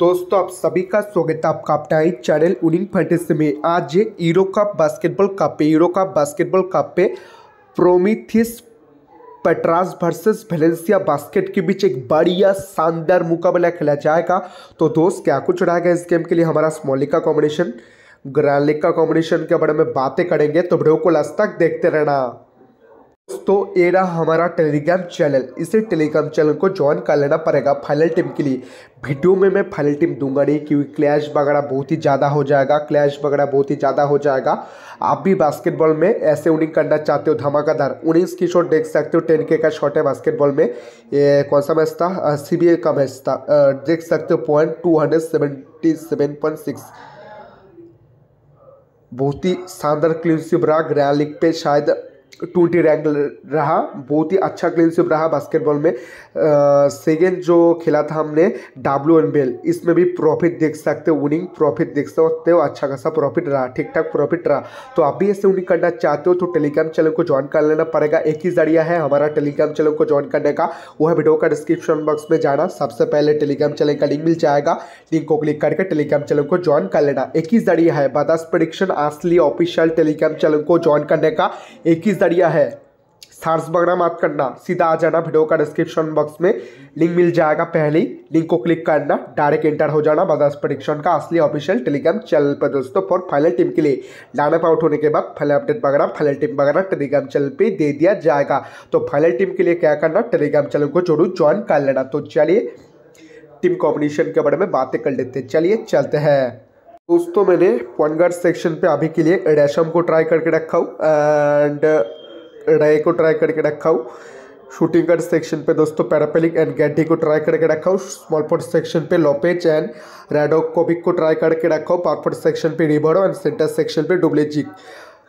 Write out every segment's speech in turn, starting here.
दोस्तों आप सभी का स्वागत है आपका अपना चैनल उनिंग फैंटेसी में आज ये यूरो कप बास्केटबॉल कप पे यूरो कप बास्केटबॉल कप पे Promitheas Patras versus Valencia basket के बीच एक बढ़िया शानदार मुकाबला खेला जाएगा तो दोस्त क्या कुछ रहेगा इस गेम के लिए हमारा स्मॉलिका कॉम्बिनेशन ग्रैंड का कॉम्बिनेशन के बारे में बातें करेंगे तो ब्रो को लास्ट तक देखते रहना दोस्तों ये रहा हमारा टेलीग्राम चैनल इसे टेलीग्राम चैनल को ज्वाइन कर लेना पड़ेगा फाइनल टीम के लिए वीडियो में मैं फाइनल टीम दूंगा नहीं क्योंकि क्लैश वगैरह बहुत ही ज़्यादा हो जाएगा क्लैश वगैरह बहुत ही ज़्यादा हो जाएगा आप भी बास्केटबॉल में ऐसे उनिंग करना चाहते हो धमाकादार उनिंग्स की शॉट देख सकते हो टेन के का शॉट है बास्केटबॉल में ये कौन सा मैच था सी बी का मैच था देख सकते हो point two hundred seventy seven point six बहुत ही शानदार क्लीन शिवराग रैलिक पे शायद ट्वेंटी रैंक रहा बहुत ही अच्छा क्लीनशिप रहा बास्केटबॉल में सेकेंड जो खेला था हमने डब्ल्यू एन बेल इसमें भी प्रॉफिट देख सकते हो विनिंग प्रॉफिट देख सकते हो अच्छा खासा प्रॉफिट रहा ठीक ठाक प्रॉफिट रहा तो आप भी ऐसे विनिंग करना चाहते हो तो टेलीग्राम चैनल को ज्वाइन कर लेना पड़ेगा एक ही जरिया है हमारा टेलीग्राम चैनल को ज्वाइन करने का वह वीडियो का डिस्क्रिप्शन बॉक्स में जाना सबसे पहले टेलीग्राम चैनल का लिंक मिल जाएगा लिंक को क्लिक करके टेलीग्राम चैनल को ज्वाइन कर लेना एक ही जरिया है बदास प्रडिक्शन आसली ऑफिशियल टेलीग्राम चैनल को ज्वाइन करने का एक ही जरिया है सार्स बगना मत करना सीधा आ जाना वीडियो का डिस्क्रिप्शन बॉक्स में लिंक मिल जाएगा पहले ही लिंक को क्लिक करना डायरेक्ट एंटर हो जाना बजाज प्रोडिक्शन का असली ऑफिशियल टेलीग्राम चैनल पर दोस्तों फॉर फाइनल टीम के लिए लाइनअप आउट होने के बाद फाइनल अपडेट वगैरह फाइनल टीम वगैरह टेलीग्राम चैनल पर दे दिया जाएगा तो फाइनल टीम के लिए क्या करना टेलीग्राम चैनल को जरूर ज्वाइन कर लेना तो चलिए टीम कॉम्बिनेशन के बारे में बातें कर लेते हैं चलिए चलते हैं दोस्तों मैंने पॉइंट गार्ड सेक्शन पे अभी के लिए रेशम को ट्राई करके रखा हूँ एंड रे uh, को ट्राई करके रखा हूँ शूटिंग गार्ड सेक्शन पे दोस्तों पैरापेलिक एंड गैडी को ट्राई करके रखा हूँ स्मॉल पॉट सेक्शन पे लोपेज एंड रेडो कोबिक को ट्राई करके रखा हूँ पावरपोट सेक्शन पे रिबरो एंड सेंटर सेक्शन पे डुप्लेजिक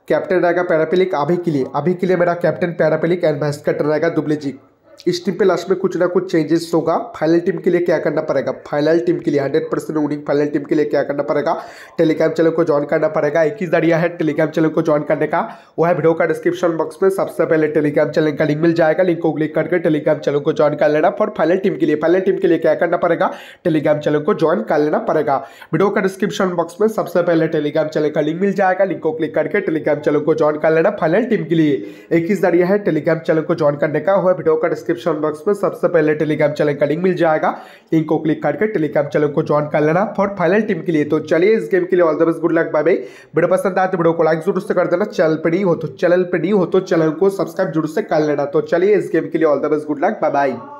कैप्टन रहेगा पैरापेलिक अभी के लिए अभी के लिए मेरा कैप्टन पैरापेलिक एंड भैस्कट रहेगा डुप्लेजिक इस टीम पे लास्ट में कुछ ना कुछ चेंजेस होगा फाइनल टीम के लिए क्या करना पड़ेगा फाइनल टीम के लिए hundred percent winning final team के लिए क्या करना पड़ेगा टेलीग्राम चैनल को ज्वाइन करना पड़ेगा एक ही जरिया है टेलीग्राम चैनल को ज्वाइन करने का वो है वीडियो का डिस्क्रिप्शन बॉक्स में सबसे पहले टेलीग्राम चैनल का लिंक मिल जाएगा लिंक को क्लिक करके टेलीग्राम चैनल को ज्वाइन कर लेना फॉर फाइनल टीम के लिए फाइनल टीम के लिए क्या करना पड़ेगा टेलीग्राम चैनल को ज्वाइन कर लेना पड़ेगा वीडियो का डिस्क्रिप्शन बॉक्स में सबसे पहले टेलीग्राम चैनल का लिंक मिल जाएगा लिंक को क्लिक करके टेलीग्राम चैनल को ज्वाइन कर लेना फाइनल टीम के लिए एक ही जरिया है टेलीग्राम चैनल को ज्वाइन करने का है वीडियो का डिस्क्रिप्शन बॉक्स में सबसे पहले टेलीग्राम चैनल का लिंक मिल जाएगा लिंक को क्लिक करके टेलीग्राम चैनल को ज्वाइन कर लेना फॉर फाइनल टीम के लिए तो चलिए इस गेम के लिए all the best good luck bye bye video पसंद आए तो वीडियो को लाइक जरूर से कर देना चैनल पर नहीं हो तो चैनल पर नहीं हो तो चैनल को सब्सक्राइब जरूर से कर लेना तो चलिए इस गेम के लिए all the best good luck bye by